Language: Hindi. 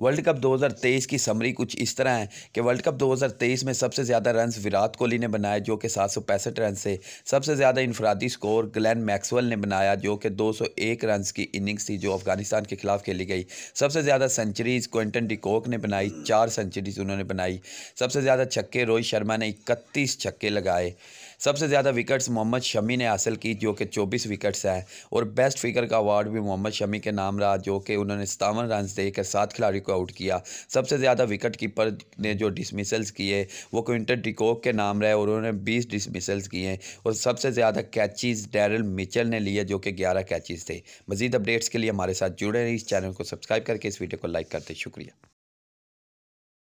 वर्ल्ड कप 2023 की समरी कुछ इस तरह है कि वर्ल्ड कप 2023 में सबसे ज़्यादा रन विराट कोहली ने बनाए जो कि सात सौ पैंसठ रन से सबसे ज़्यादा इनफरादी स्कोर ग्लैन मैक्सवेल ने बनाया जो कि 201 रन की इनिंग्स थी जो अफगानिस्तान के खिलाफ खेली गई सबसे ज़्यादा सेंचरीज क्विंटन डिकोक ने बनाई चार सेंचुरीज़ उन्होंने बनाई सबसे ज़्यादा छक्के रोहित शर्मा ने इकतीस छक्के लगाए सबसे ज़्यादा विकेट्स मोहम्मद शमी ने हासिल की जो कि चौबीस विकेट्स है और बेस्ट फिगर का अवार्ड भी मोहम्मद शमी के नाम रहा जो कि उन्होंने सतावन रन देकर सात खिलाड़ी को आउट किया सबसे ज़्यादा विकेट कीपर ने जो डिसमिसल्स किए वो क्विंटन डिकोक के नाम रहे और उन्होंने बीस डिसमिसल्स किए और सबसे ज़्यादा कैचेज़ डैरल मिचल ने लिए जो कि ग्यारह कैचेज़ थे मजीद अपडेट्स के लिए हमारे साथ जुड़े रहे इस चैनल को सब्सक्राइब करके इस वीडियो को लाइक करते शुक्रिया